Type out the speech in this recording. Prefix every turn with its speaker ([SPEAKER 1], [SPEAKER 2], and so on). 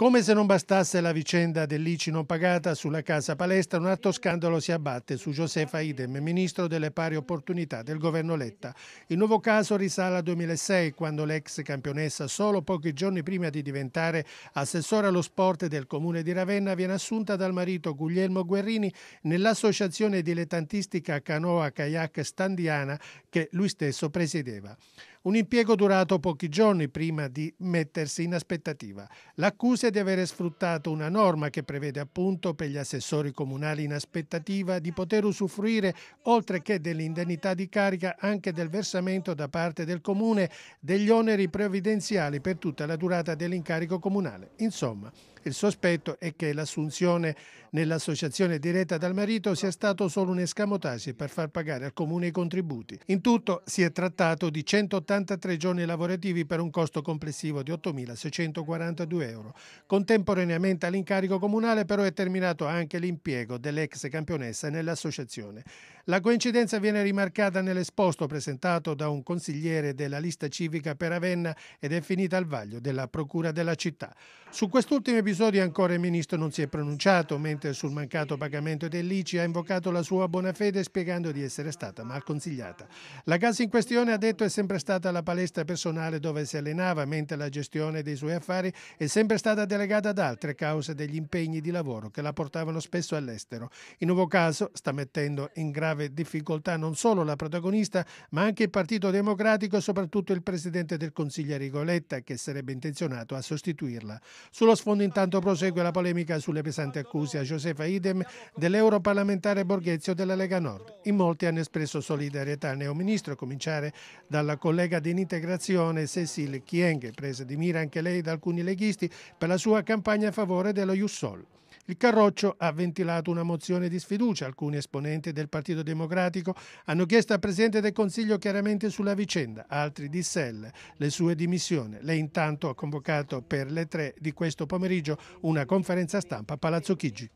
[SPEAKER 1] Come se non bastasse la vicenda dell'ICI non pagata sulla casa palestra, un altro scandalo si abbatte su Josefa Idem, ministro delle pari opportunità del governo Letta. Il nuovo caso risale al 2006, quando l'ex campionessa, solo pochi giorni prima di diventare assessore allo sport del comune di Ravenna, viene assunta dal marito Guglielmo Guerrini nell'associazione dilettantistica canoa kayak standiana che lui stesso presiedeva. Un impiego durato pochi giorni prima di mettersi in aspettativa. L'accusa è di aver sfruttato una norma che prevede appunto per gli assessori comunali in aspettativa di poter usufruire, oltre che dell'indennità di carica, anche del versamento da parte del comune degli oneri previdenziali per tutta la durata dell'incarico comunale. Insomma, il sospetto è che l'assunzione nell'associazione diretta dal marito sia stato solo un escamotage per far pagare al comune i contributi. In tutto si è trattato di 183 giorni lavorativi per un costo complessivo di 8.642 euro. Contemporaneamente all'incarico comunale però è terminato anche l'impiego dell'ex campionessa nell'associazione. La coincidenza viene rimarcata nell'esposto presentato da un consigliere della lista civica per Avenna ed è finita al vaglio della Procura della città. Su quest'ultimo episodio episodio ancora il ministro non si è pronunciato, mentre sul mancato pagamento dell'ICI ha invocato la sua buona fede spiegando di essere stata mal consigliata. La casa in questione ha detto è sempre stata la palestra personale dove si allenava, mentre la gestione dei suoi affari è sempre stata delegata ad altre cause degli impegni di lavoro che la portavano spesso all'estero. In nuovo caso sta mettendo in grave difficoltà non solo la protagonista, ma anche il Partito Democratico e soprattutto il presidente del Consiglio Rigoletta, che sarebbe intenzionato a sostituirla. Sullo sfondo intanto Intanto prosegue la polemica sulle pesanti accuse a Josefa Idem dell'europarlamentare Borghezio della Lega Nord. In molti hanno espresso solidarietà al neoministro, a cominciare dalla collega di dell'integrazione Cecil Chienghe, presa di mira anche lei da alcuni leghisti per la sua campagna a favore dello Jussol. Il Carroccio ha ventilato una mozione di sfiducia. Alcuni esponenti del Partito Democratico hanno chiesto al Presidente del Consiglio chiaramente sulla vicenda, altri disselle le sue dimissioni. Lei intanto ha convocato per le tre di questo pomeriggio una conferenza stampa a Palazzo Chigi.